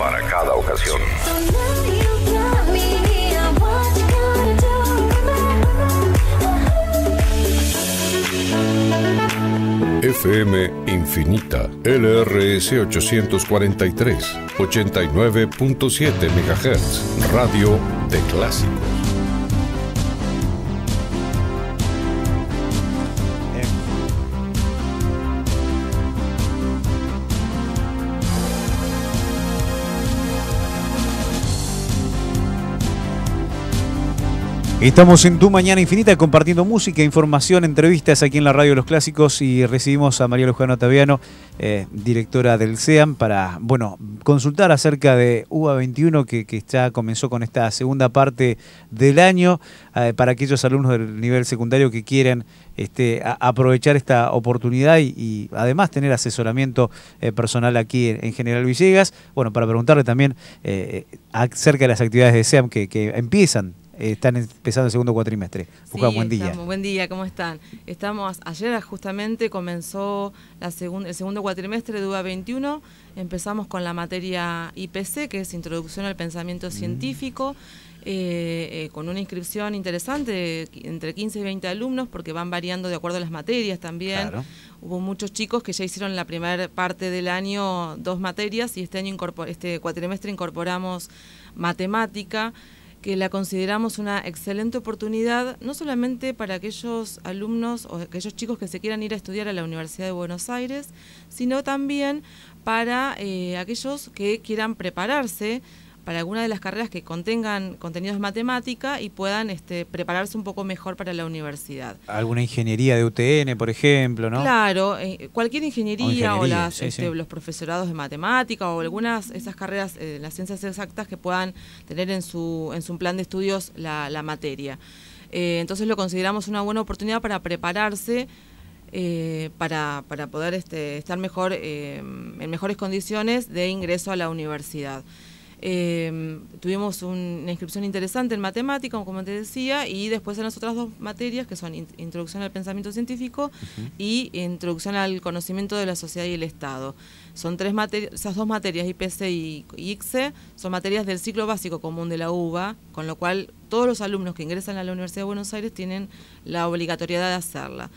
para cada ocasión. FM Infinita, LRS 843, 89.7 MHz, Radio de Clásico Estamos en Tu Mañana Infinita compartiendo música, información, entrevistas aquí en la Radio Los Clásicos y recibimos a María Lujano Taviano, eh, directora del SEAM, para bueno, consultar acerca de UA21 que, que, ya comenzó con esta segunda parte del año eh, para aquellos alumnos del nivel secundario que quieren este, aprovechar esta oportunidad y, además tener asesoramiento eh, personal aquí en, General Villegas. Bueno, para preguntarle también acerca de las actividades de SEAM que empiezan eh, están empezando el segundo cuatrimestre. buen día. buen día, ¿cómo están? Estamos, ayer justamente comenzó la el segundo cuatrimestre de ua 21. Empezamos con la materia IPC, que es Introducción al Pensamiento mm. Científico. Eh, eh, con una inscripción interesante entre 15 y 20 alumnos porque van variando de acuerdo a las materias también. Hubo muchos chicos que ya hicieron la primera parte del año dos materias y este año este cuatrimestre incorporamos matemática que la consideramos una excelente oportunidad, no solamente para aquellos alumnos o aquellos chicos que se quieran ir a estudiar a la Universidad de Buenos Aires, sino también para eh, aquellos que quieran prepararse para alguna de las carreras que contengan contenidos de matemática y puedan este, prepararse un poco mejor para la universidad. Alguna ingeniería de UTN, por ejemplo, ¿no? Claro, eh, cualquier ingeniería o, las, este, los profesorados de matemática o algunas esas carreras, de eh, las ciencias exactas que puedan tener en su, en su plan de estudios la, materia. Eh, entonces lo consideramos una buena oportunidad para prepararse. para, poder este, estar mejor, en mejores condiciones de ingreso a la universidad. Em, tuvimos una inscripción interesante en matemática, como te decía, y después en las otras dos materias, que son Introducción al Pensamiento Científico y Introducción al Conocimiento de la Sociedad y el Estado. Son tres materias, esas dos materias, IPC y, ICSE, son materias del ciclo básico común de la UBA, con lo cual todos los alumnos que ingresan a la Universidad de Buenos Aires tienen la obligatoriedad de hacerla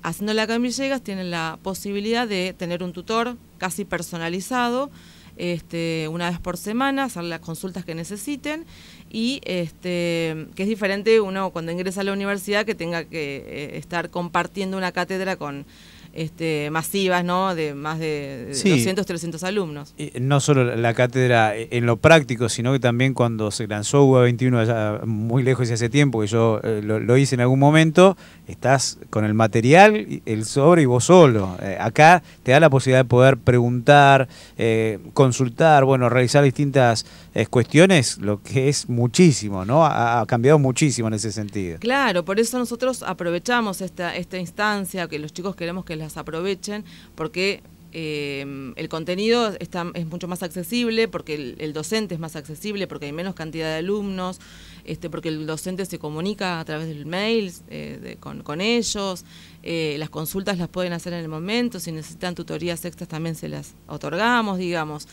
haciéndola la en Villegas tienen la posibilidad de tener un tutor casi personalizado este, una vez por semana, hacer las consultas que necesiten y este, que es diferente uno cuando ingresa a la universidad que tenga que eh, estar compartiendo una cátedra con este, masivas, ¿no? De más de 200, 300 alumnos. no solo la cátedra e, en lo práctico, sino que también cuando se lanzó UA 21 allá muy lejos y hace tiempo, que yo eh, lo, hice en algún momento, estás con el material, el sobre y vos solo. Eh, acá te da la posibilidad de poder preguntar, eh, consultar, bueno, realizar distintas es cuestiones, lo que es muchísimo, ¿no? Ha, cambiado muchísimo en ese sentido. Claro, por eso nosotros aprovechamos esta, esta instancia, que los chicos queremos que las aprovechen, porque eh, el contenido está, es mucho más accesible, porque el, docente es más accesible, porque hay menos cantidad de alumnos, este, porque el docente se comunica a través del mail eh, con, ellos, eh, las consultas las pueden hacer en el momento, si necesitan tutorías extras también se las otorgamos, digamos.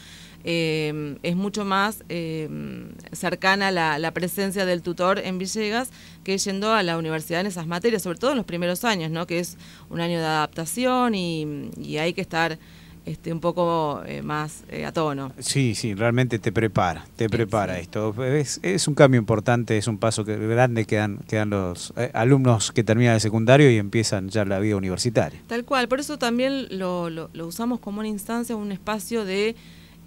Em, es mucho más em, cercana la, presencia del tutor en Villegas que yendo a la universidad en esas materias, sobre todo en los primeros años, ¿no? que es un año de adaptación y, hay que estar este, un poco eh, más eh, a tono. Sí, sí, realmente te prepara, te prepara esto. Es, un cambio importante, es un paso que, grande que dan, los eh, alumnos que terminan el secundario y empiezan ya la vida universitaria. Tal cual, por eso también lo usamos como una instancia, un espacio de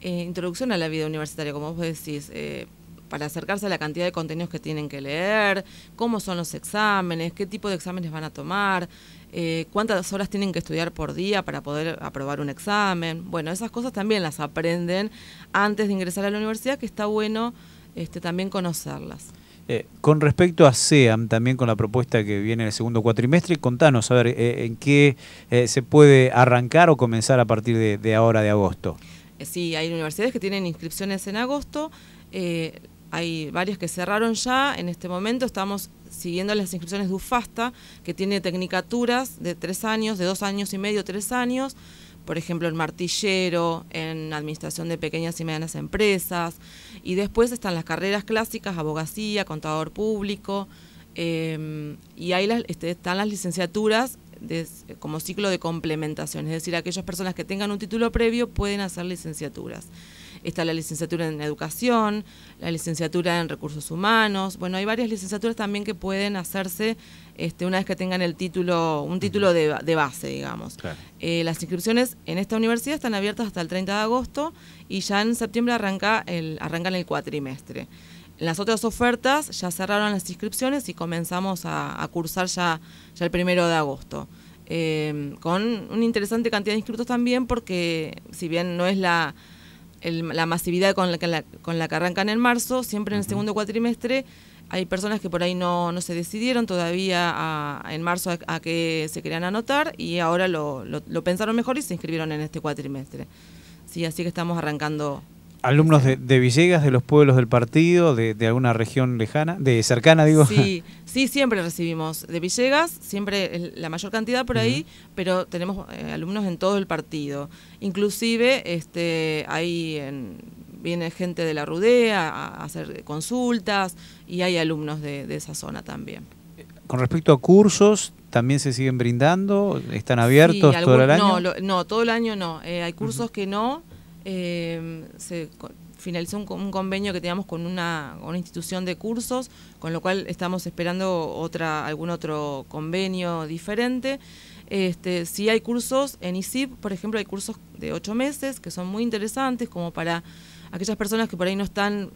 eh, introducción a la vida universitaria, como vos decís, eh, para acercarse a la cantidad de contenidos que tienen que leer, cómo son los exámenes, qué tipo de exámenes van a tomar, eh, cuántas horas tienen que estudiar por día para poder aprobar un examen. Bueno, esas cosas también las aprenden antes de ingresar a la universidad, que está bueno este, también conocerlas. con respecto a SEAM, también con la propuesta que viene en el segundo cuatrimestre, contanos a ver en qué se puede arrancar o comenzar a partir de ahora de agosto. Eh, sí, hay universidades que tienen inscripciones en agosto, eh, hay varias que cerraron ya, en este momento estamos siguiendo las inscripciones de UFASTA, que tiene tecnicaturas de tres años, de dos años y medio, tres años, por ejemplo, en martillero, en administración de pequeñas y medianas empresas, y después están las carreras clásicas, abogacía, contador público, eh, y ahí las, este, están las licenciaturas como ciclo de complementación, es decir, aquellas personas que tengan un título previo pueden hacer licenciaturas. Está la licenciatura en educación, la licenciatura en recursos humanos, bueno, hay varias licenciaturas también que pueden hacerse este, una vez que tengan el título, un título de, base, digamos. Eh, las inscripciones en esta universidad están abiertas hasta el 30 de agosto y ya en septiembre arranca el, arrancan el cuatrimestre. En las otras ofertas ya cerraron las inscripciones y comenzamos a, cursar ya, el primero de agosto. Eh, con una interesante cantidad de inscritos también porque si bien no es la, masividad con la, que con la que arrancan en marzo, siempre en el segundo cuatrimestre hay personas que por ahí no, se decidieron todavía en marzo a, que qué se querían anotar y ahora lo, pensaron mejor y se inscribieron en este cuatrimestre. Sí, así que estamos arrancando alumnos de, Villegas, de los pueblos del partido, de, alguna región lejana, de cercana, digo. Sí, siempre recibimos de Villegas, siempre la mayor cantidad por ahí, pero tenemos eh, alumnos en todo el partido. Inclusive, este, hay viene gente de la Rudea a, hacer consultas y hay alumnos de, esa zona también. Con respecto a cursos, también se siguen brindando, están abiertos todo el año. No, todo el año no. Eh, hay cursos que no, eh, se finalizó un, convenio que teníamos con una, institución de cursos, con lo cual estamos esperando otra, algún otro convenio diferente. Este, si hay cursos en ISIP, por ejemplo, hay cursos de ocho meses que son muy interesantes como para aquellas personas que por ahí no están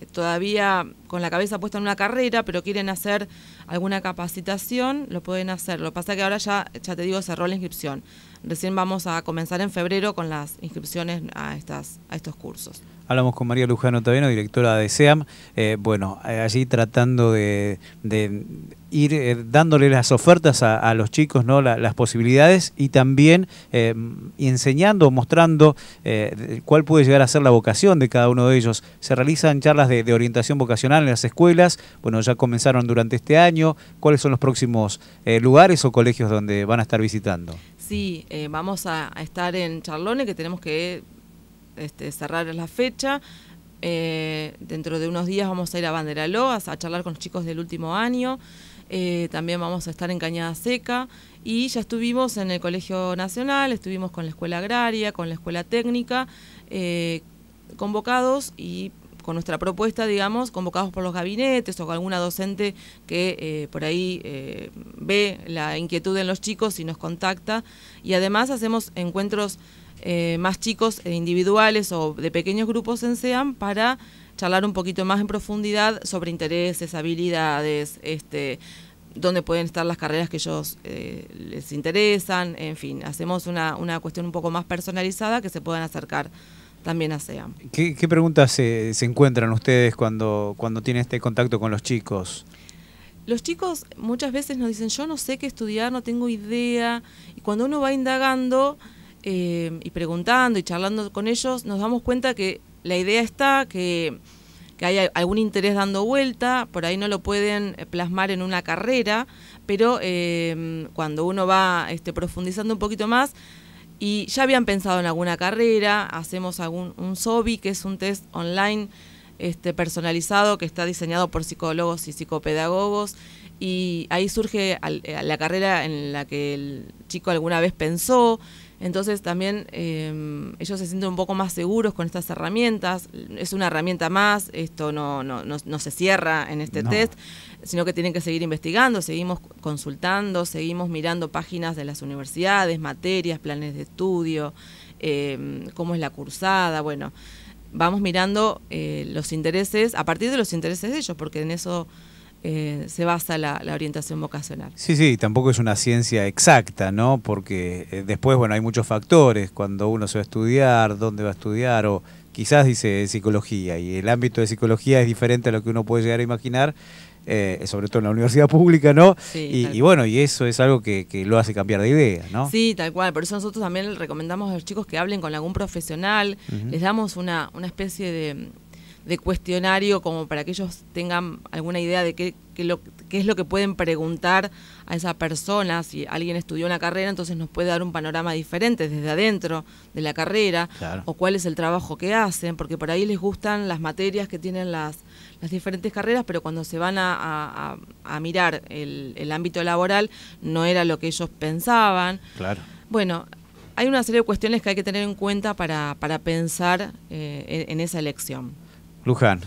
eh, todavía con la cabeza puesta en una carrera, pero quieren hacer alguna capacitación, lo pueden hacer. Lo que pasa es que ahora ya, ya te digo, cerró la inscripción. Recién vamos a comenzar en febrero con las inscripciones a, estas, a estos cursos. Hablamos con María Lujano Taveno, directora de SEAM. Eh, bueno, eh, allí tratando de, ir eh, dándole las ofertas a, los chicos, las posibilidades y también enseñando, mostrando cuál puede llegar a ser la vocación de cada uno de ellos. Se realizan charlas de, orientación vocacional en las escuelas. Bueno, ya comenzaron durante este año. ¿Cuáles son los próximos lugares o colegios donde van a estar visitando? sí, eh, vamos a, estar en Charlone, que tenemos que este, cerrar la fecha. Eh, dentro de unos días vamos a ir a Banderaloas a, charlar con los chicos del último año. Eh, también vamos a estar en Cañada Seca y ya estuvimos en el Colegio Nacional, estuvimos con la Escuela Agraria, con la Escuela Técnica, convocados y con nuestra propuesta, digamos, convocados por los gabinetes o con alguna docente que eh, por ahí eh, ve la inquietud en los chicos y nos contacta. Y además hacemos encuentros eh, más chicos e individuales o de pequeños grupos en SEAM para charlar un poquito más en profundidad sobre intereses, habilidades, este dónde pueden estar las carreras que ellos les interesan, en fin, hacemos una, una cuestión un poco más personalizada que se puedan acercar también hacemos. ¿Qué, qué preguntas se, encuentran ustedes cuando, cuando tienen este contacto con los chicos? Los chicos muchas veces nos dicen, yo no sé qué estudiar, no tengo idea. Y cuando uno va indagando eh, y preguntando y charlando con ellos, nos damos cuenta que la idea está, que, hay algún interés dando vuelta, por ahí no lo pueden eh, plasmar en una carrera, pero eh, cuando uno va este, profundizando un poquito más, y ya habían pensado en alguna carrera, hacemos algún, un SOBI, que es un test online este, personalizado que está diseñado por psicólogos y psicopedagogos, y ahí surge eh, la carrera en la que el chico alguna vez pensó, entonces también em, ellos se sienten un poco más seguros con estas herramientas. Es una herramienta más, esto no, no, no, se cierra en este test, sino que tienen que seguir investigando, seguimos consultando, seguimos mirando páginas de las universidades, materias, planes de estudio, em, cómo es la cursada, bueno. Vamos mirando eh, los intereses, a partir de los intereses de ellos, porque en eso eh, se basa la, orientación vocacional. Sí, sí, tampoco es una ciencia exacta, ¿no? Porque eh, después, bueno, hay muchos factores, cuando uno se va a estudiar, dónde va a estudiar, o quizás dice psicología, y el ámbito de psicología es diferente a lo que uno puede llegar a imaginar, eh, sobre todo en la universidad pública, ¿no? y, bueno, y eso es algo que, lo hace cambiar de idea, ¿no? Sí, tal cual, por eso nosotros también recomendamos a los chicos que hablen con algún profesional, les damos una especie de de cuestionario como para que ellos tengan alguna idea de qué, qué, es lo que pueden preguntar a esa persona. Si alguien estudió una carrera, entonces nos puede dar un panorama diferente desde adentro de la carrera o cuál es el trabajo que hacen, porque por ahí les gustan las materias que tienen las, las diferentes carreras, pero cuando se van a, mirar el, el, ámbito laboral no era lo que ellos pensaban. Claro. Bueno, hay una serie de cuestiones que hay que tener en cuenta para, pensar eh, en esa elección. Luján.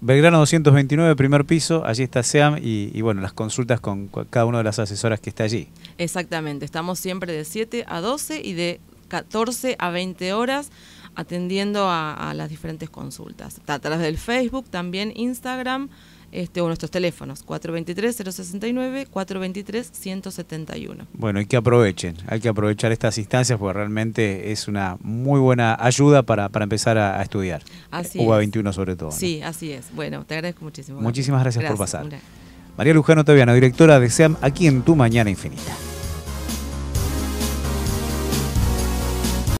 Belgrano 229, primer piso, allí está SEAM y, bueno, las consultas con cada una de las asesoras que está allí. Exactamente, estamos siempre de 7 a 12 y de 14 a 20 horas atendiendo a, a las diferentes consultas. A través del Facebook, también Instagram, este, o nuestros teléfonos 423-069, 423-171. Bueno, y que aprovechen, hay que aprovechar estas instancias porque realmente es una muy buena ayuda para, empezar a, estudiar. Así UBA 21 sobre todo. Sí, así es. Bueno, te agradezco muchísimo. Muchísimas gracias, por pasar. María Lujano Taviano, directora de SEAM, aquí en Tu Mañana Infinita.